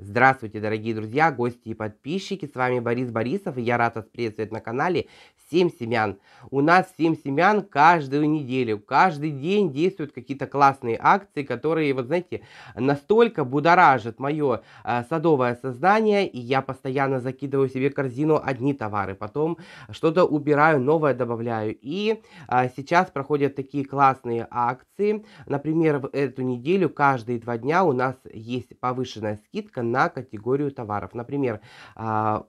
Здравствуйте, дорогие друзья, гости и подписчики. С вами Борис Борисов, и я рад вас приветствовать на канале 7 семян. У нас 7 семян каждую неделю, каждый день действуют какие-то классные акции, которые, вот знаете, настолько будоражат мое э, а, садовое сознание, и я постоянно закидываю себе корзину одни товары, потом что-то убираю, новое добавляю. И э, сейчас проходят такие классные акции. Например, в эту неделю каждые два дня у нас есть повышенная скидка на категорию товаров. Например, а,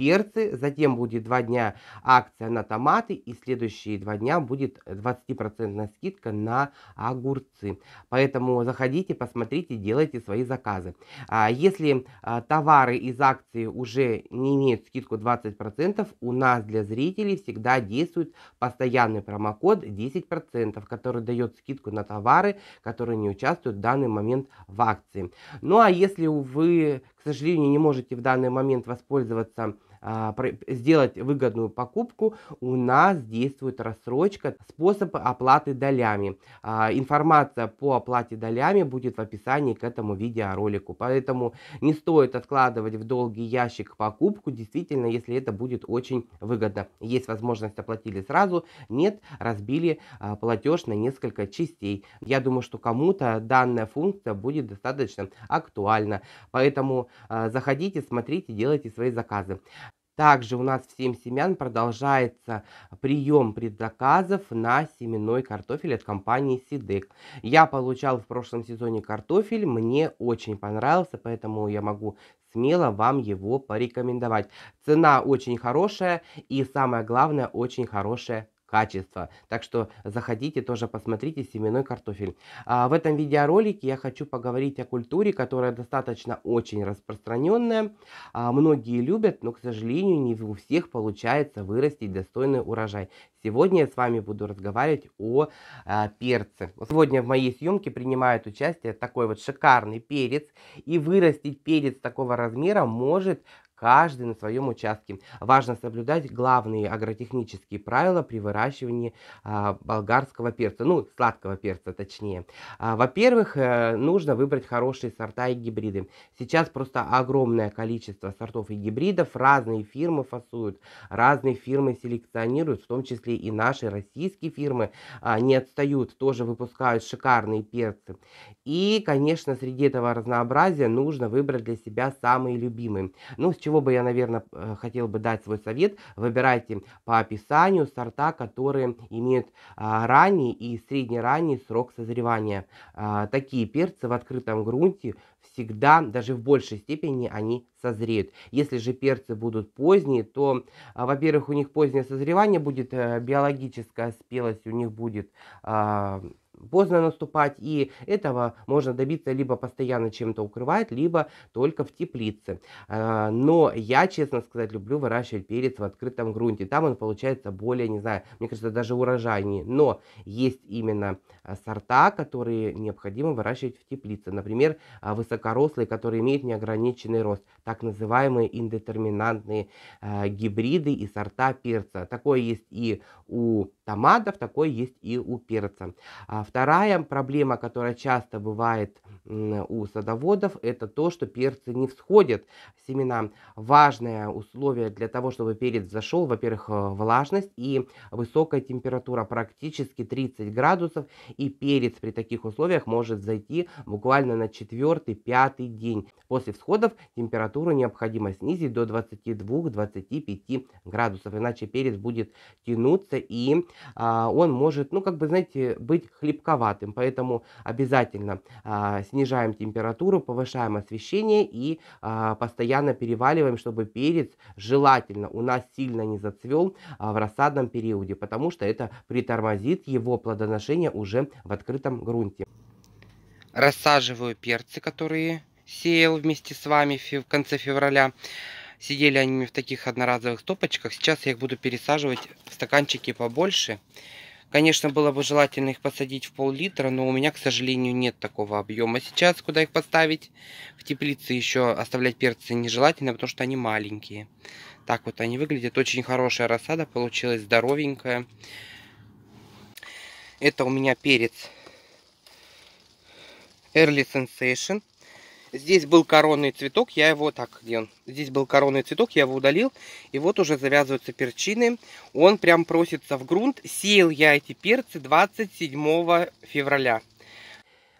перцы, затем будет 2 дня акция на томаты и следующие 2 дня будет 20% скидка на огурцы. Поэтому заходите, посмотрите, делайте свои заказы. А, если а, товары из акции уже не имеют скидку 20%, у нас для зрителей всегда действует постоянный промокод 10%, который дает скидку на товары, которые не участвуют в данный момент в акции. Ну а если вы, к сожалению, не можете в данный момент воспользоваться а, сделать выгодную покупку, у нас действует рассрочка, способ оплаты долями. А, информация по оплате долями будет в описании к этому видеоролику. Поэтому не стоит откладывать в долгий ящик покупку, действительно, если это будет очень выгодно. Есть возможность оплатили сразу, нет, разбили а, платеж на несколько частей. Я думаю, что кому-то данная функция будет достаточно актуальна. Поэтому заходите, смотрите, делайте свои заказы. Также у нас в всем семян продолжается прием предзаказов на семенной картофель от компании Сидек. Я получал в прошлом сезоне картофель, мне очень понравился, поэтому я могу смело вам его порекомендовать. Цена очень хорошая и самое главное очень хорошее качество. Так что заходите тоже посмотрите семенной картофель. А в этом видеоролике я хочу поговорить о культуре, которая достаточно очень распространенная. А многие любят, но, к сожалению, не у всех получается вырастить достойный урожай. Сегодня я с вами буду разговаривать о а, перце. Сегодня в моей съемке принимает участие такой вот шикарный перец. И вырастить перец такого размера может каждый на своем участке. Важно соблюдать главные агротехнические правила при выращивании а, болгарского перца, ну, сладкого перца точнее. А, во-первых, э, нужно выбрать хорошие сорта и гибриды. Сейчас просто огромное количество сортов и гибридов, разные фирмы фасуют, разные фирмы селекционируют, в том числе и наши российские фирмы а, не отстают, тоже выпускают шикарные перцы. И, конечно, среди этого разнообразия нужно выбрать для себя самые любимые. Ну, с чего чего бы я, наверное, э, хотел бы дать свой совет, выбирайте по описанию сорта, которые имеют а, ранний и среднеранний срок созревания. А, такие перцы в открытом грунте всегда, даже в большей степени, они созреют. Если же перцы будут поздние, то, а, во-первых, у них позднее созревание будет, э, биологическая спелость у них будет а, поздно наступать, и этого можно добиться либо постоянно чем-то укрывать, либо только в теплице. А, но я, честно сказать, люблю выращивать перец в открытом грунте. Там он получается более, не знаю, мне кажется, даже урожайнее. Но есть именно а, сорта, которые необходимо выращивать в теплице. Например, а, высокорослые, которые имеют неограниченный рост. Так называемые индетерминантные гибриды и сорта перца. Такое есть и у томатов, такое есть и у перца. В Вторая проблема, которая часто бывает у садоводов, это то, что перцы не всходят семена. Важное условие для того, чтобы перец зашел, во-первых, э, влажность и высокая температура, практически 30 градусов, и перец при таких условиях может зайти буквально на 4-5 день. После всходов температуру необходимо снизить до 22-25 градусов, иначе перец будет тянуться и а, он может, ну как бы, знаете, быть хлеб крепковатым. Поэтому обязательно а, снижаем температуру, повышаем освещение и а, постоянно переваливаем, чтобы перец желательно у нас сильно не зацвел а, в рассадном периоде, потому что это притормозит его плодоношение уже в открытом грунте. Рассаживаю перцы, которые сеял вместе с вами в конце февраля. Сидели они в таких одноразовых стопочках. Сейчас я их буду пересаживать в стаканчики побольше. Конечно, было бы желательно их посадить в пол-литра, но у меня, к сожалению, нет такого объема сейчас, куда их поставить. В теплице еще оставлять перцы нежелательно, потому что они маленькие. Так вот они выглядят. Очень хорошая рассада получилась, здоровенькая. Это у меня перец Early Sensation. Здесь был коронный цветок, я его, так, где он? Здесь был коронный цветок, я его удалил, и вот уже завязываются перчины. Он прям просится в грунт. Сеял я эти перцы 27 февраля.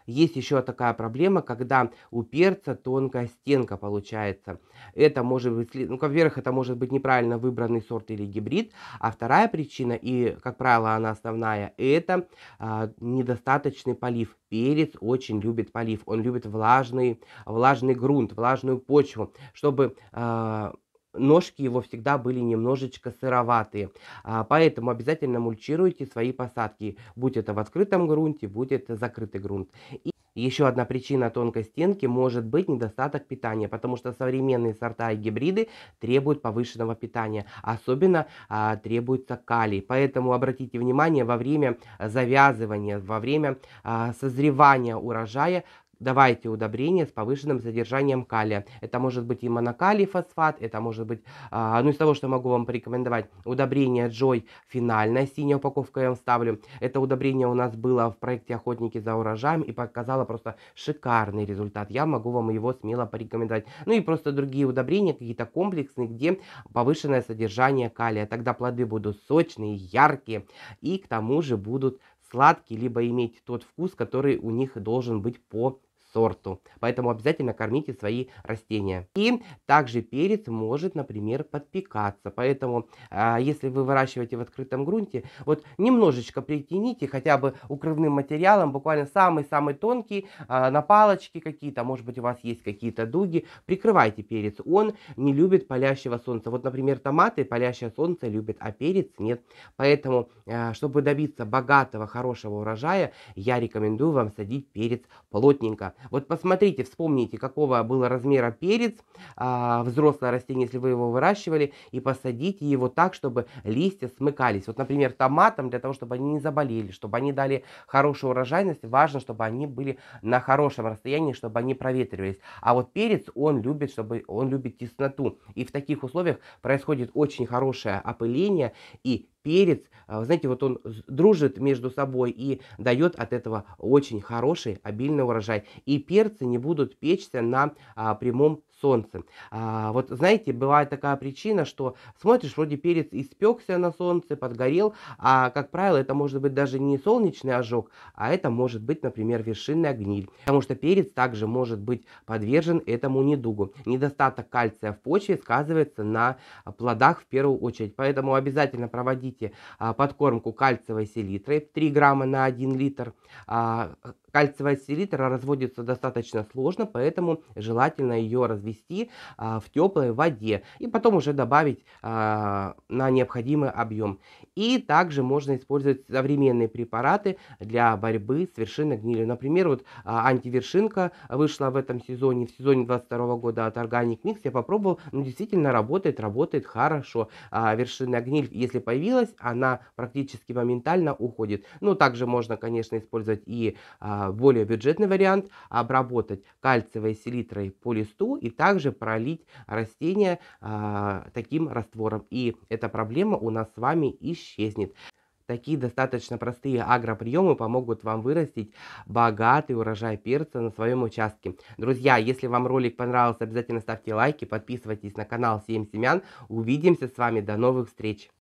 Есть еще такая проблема, когда у перца тонкая стенка получается. Это может быть, ну, во-первых, это может быть неправильно выбранный сорт или гибрид, а вторая причина, и, как правило, она основная, это а, недостаточный полив. Перец очень любит полив, он любит влажный, влажный грунт, влажную почву, чтобы... А, ножки его всегда были немножечко сыроватые. А, поэтому обязательно мульчируйте свои посадки, будь это в открытом грунте, будь это закрытый грунт. И еще одна причина тонкой стенки может быть недостаток питания, потому что современные сорта и гибриды требуют повышенного питания, особенно а, требуется калий. Поэтому обратите внимание, во время завязывания, во время а, созревания урожая давайте удобрения с повышенным содержанием калия. Это может быть и монокалий фосфат, это может быть, а, ну из того, что могу вам порекомендовать, удобрение Joy финальная синяя упаковка, я вам ставлю. Это удобрение у нас было в проекте «Охотники за урожаем» и показало просто шикарный результат. Я могу вам его смело порекомендовать. Ну и просто другие удобрения, какие-то комплексные, где повышенное содержание калия. Тогда плоды будут сочные, яркие и к тому же будут сладкие, либо иметь тот вкус, который у них должен быть по сорту. Поэтому обязательно кормите свои растения. И также перец может, например, подпекаться. Поэтому, а, если вы выращиваете в открытом грунте, вот немножечко притяните хотя бы укрывным материалом, буквально самый-самый тонкий, а, на палочке какие-то, может быть, у вас есть какие-то дуги, прикрывайте перец. Он не любит палящего солнца. Вот, например, томаты палящее солнце любят, а перец нет. Поэтому, а, чтобы добиться богатого, хорошего урожая, я рекомендую вам садить перец плотненько. Вот посмотрите, вспомните, какого было размера перец, а, взрослое растение, если вы его выращивали, и посадите его так, чтобы листья смыкались. Вот, например, томатом, для того, чтобы они не заболели, чтобы они дали хорошую урожайность, важно, чтобы они были на хорошем расстоянии, чтобы они проветривались. А вот перец, он любит, чтобы он любит тесноту. И в таких условиях происходит очень хорошее опыление, и перец, а, знаете, вот он дружит между собой и дает от этого очень хороший обильный урожай. И перцы не будут печься на а, прямом солнце. А, вот знаете, бывает такая причина, что смотришь, вроде перец испекся на солнце, подгорел, а как правило это может быть даже не солнечный ожог, а это может быть, например, вершинная гниль. Потому что перец также может быть подвержен этому недугу. Недостаток кальция в почве сказывается на плодах в первую очередь. Поэтому обязательно проводите а, подкормку кальциевой селитрой 3 грамма на 1 литр. А, кальциевая селитра разводится достаточно сложно, поэтому желательно ее развить развести а, в теплой воде и потом уже добавить а, на необходимый объем. И также можно использовать современные препараты для борьбы с вершинной гнилью. Например, вот а, антивершинка вышла в этом сезоне, в сезоне 22 года от Organic Mix. Я попробовал, ну, действительно работает, работает хорошо. А вершинная гниль, если появилась, она практически моментально уходит. Ну, также можно, конечно, использовать и а, более бюджетный вариант, обработать кальциевой селитрой по листу и также пролить растение э, а, таким раствором. И эта проблема у нас с вами исчезнет. Такие достаточно простые агроприемы помогут вам вырастить богатый урожай перца на своем участке. Друзья, если вам ролик понравился, обязательно ставьте лайки, подписывайтесь на канал 7 семян. Увидимся с вами, до новых встреч!